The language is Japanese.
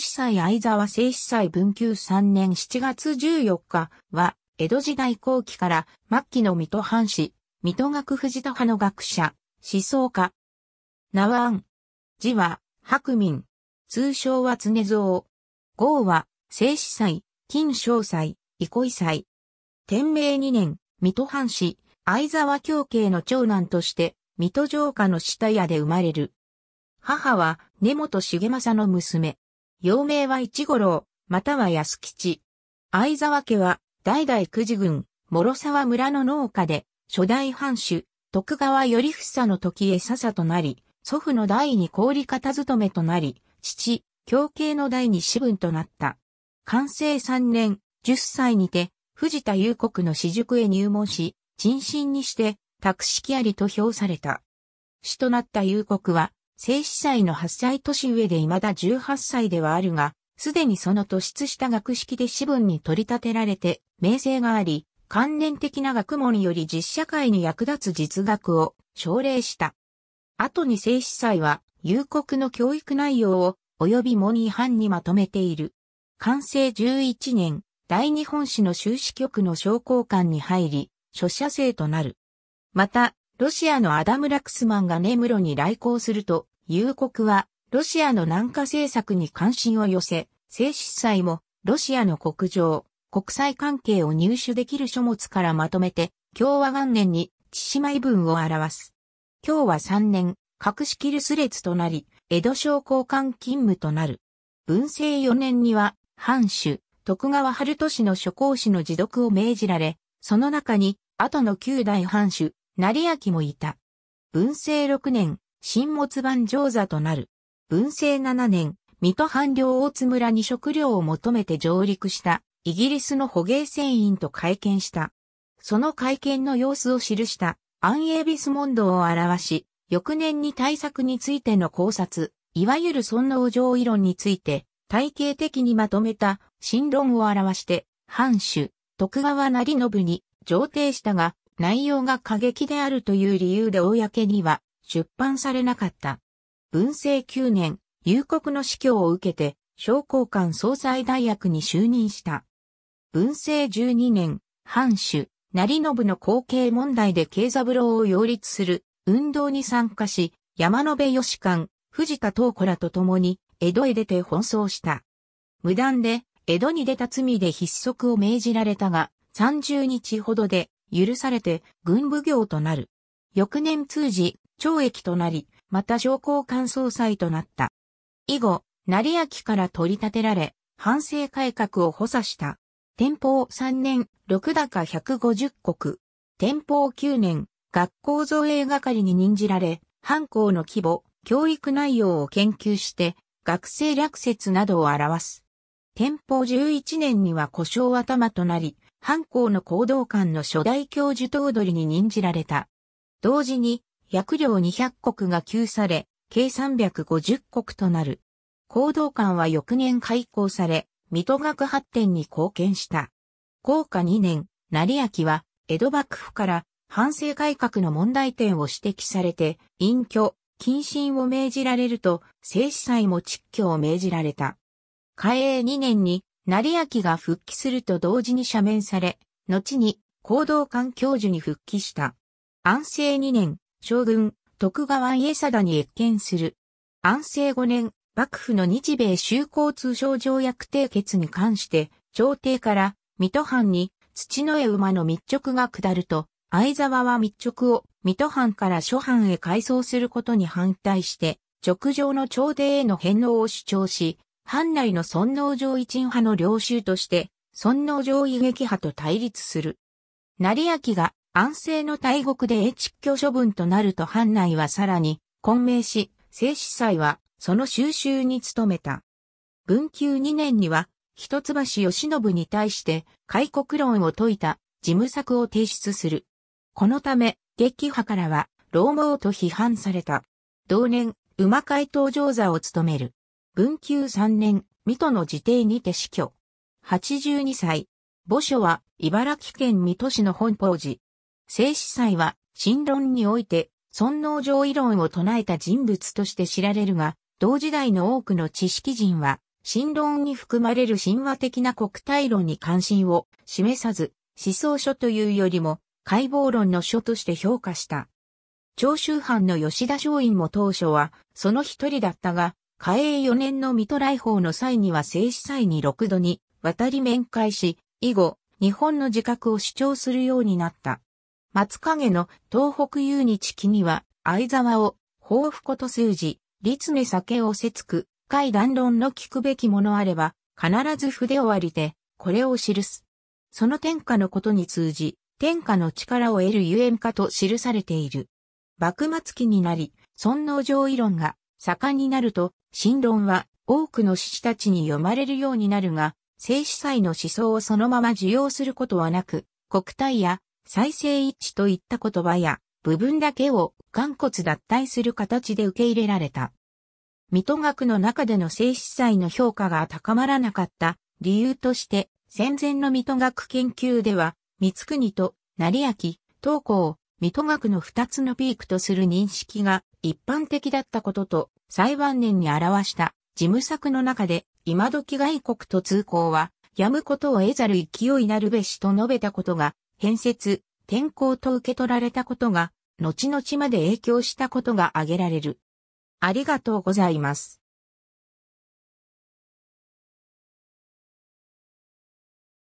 司祭藍沢正司祭文久3年7月14日は、江戸時代後期から末期の水戸藩士、水戸学藤田派の学者、思想家。名は安。字は、白民。通称は常蔵。号は、正司祭、金正祭、憩祭。天明2年、水戸藩士、藍沢教慶の長男として、水戸城下の下屋で生まれる。母は根本重政の娘。幼名は一五郎、または安吉。藍沢家は、代々久次郡、諸沢村の農家で、初代藩主、徳川頼房の時へ笹となり、祖父の代に氷方勤めとなり、父、教慶の代に子分となった。完成3年、10歳にて、藤田雄国の私塾へ入門し、人心にして、託式ありと評された。死となった雄国は、正司祭の8歳年上で未だ18歳ではあるが、すでにその突出した学識で私文に取り立てられて、名声があり、関連的な学問より実社会に役立つ実学を奨励した。後に正司祭は、有国の教育内容を、及びモニーンにまとめている。完成11年、大日本史の修士局の商工館に入り、書写生となる。また、ロシアのアダム・ラクスマンが根室に来航すると、夕刻は、ロシアの南下政策に関心を寄せ、正止祭も、ロシアの国情、国際関係を入手できる書物からまとめて、共和元年に、千島異文を表す。今日は3年、隠格るスレ列となり、江戸商工官勤務となる。文政4年には、藩主、徳川春都の諸公子の持読を命じられ、その中に、後の九代藩主、成明もいた。文政6年、新物版上座となる。文政7年、水戸藩領大津村に食料を求めて上陸したイギリスの捕鯨船員と会見した。その会見の様子を記したアンエービス問答を表し、翌年に対策についての考察、いわゆる尊王上異論について体系的にまとめた新論を表して、藩主、徳川成信に上呈したが、内容が過激であるという理由で公には出版されなかった。文政9年、夕刻の死去を受けて、商工官総裁大役に就任した。文政12年、藩主、成信の後継問題で慶三郎を擁立する運動に参加し、山野辺義官、藤田東子らと共に江戸へ出て奔走した。無断で江戸に出た罪で筆則を命じられたが、30日ほどで許されて軍部業となる。翌年通じ懲役となり、また商工官総裁となった。以後、成明から取り立てられ、反省改革を補佐した。天保3年、六高150国。天保9年、学校造営係に任じられ、藩校の規模、教育内容を研究して、学生略説などを表す。天保11年には故障頭となり、藩校の行動官の初代教授頭取に任じられた。同時に、約領200国が給され、計350国となる。行動官は翌年開校され、水戸学発展に貢献した。高下2年、成明は、江戸幕府から反省改革の問題点を指摘されて、隠居、謹慎を命じられると、政治祭も蟄居を命じられた。開永2年に、成明が復帰すると同時に赦免され、後に、行動官教授に復帰した。安政2年、将軍、徳川家定に越見する。安政5年、幕府の日米修好通商条約締結に関して、朝廷から水戸藩に土の絵馬の密直が下ると、相沢は密直を水戸藩から諸藩へ改装することに反対して、直上の朝廷への返納を主張し、藩内の尊皇上一員派の領袖として、尊皇上位撃派と対立する。成明が安政の大国で越境居処分となると藩内はさらに混迷し、正司祭はその収集に努めた。文久2年には、一橋義信に対して開国論を説いた事務作を提出する。このため、激派からは、老毛と批判された。同年、馬会東上座を務める。文久3年、水戸の自邸にて死去。82歳。墓所は、茨城県水戸市の本法寺。聖司祭は、神論において、尊王上位論を唱えた人物として知られるが、同時代の多くの知識人は、神論に含まれる神話的な国体論に関心を示さず、思想書というよりも、解剖論の書として評価した。長州藩の吉田松陰も当初は、その一人だったが、嘉永4年の水戸来訪の際には正史祭に6度に渡り面会し、以後、日本の自覚を主張するようになった。松影の東北有日記には、相沢を、抱負こと数字、立根酒をせつく、深い談論の聞くべきものあれば、必ず筆をありて、これを記す。その天下のことに通じ、天下の力を得るゆえんかと記されている。幕末期になり、尊王上異論が盛んになると、新論は多くの志士たちに読まれるようになるが、正史祭の思想をそのまま受容することはなく、国体や再生一致といった言葉や、部分だけを眼骨脱退する形で受け入れられた。水戸学の中での正史祭の評価が高まらなかった理由として、戦前の水戸学研究では、三国と成明、東光、水戸学の二つのピークとする認識が一般的だったことと、最晩年に表した事務作の中で、今時外国と通行は、やむことを得ざる勢いなるべしと述べたことが変節、転校と受け取られたことが、後々まで影響したことが挙げられる。ありがとうございます。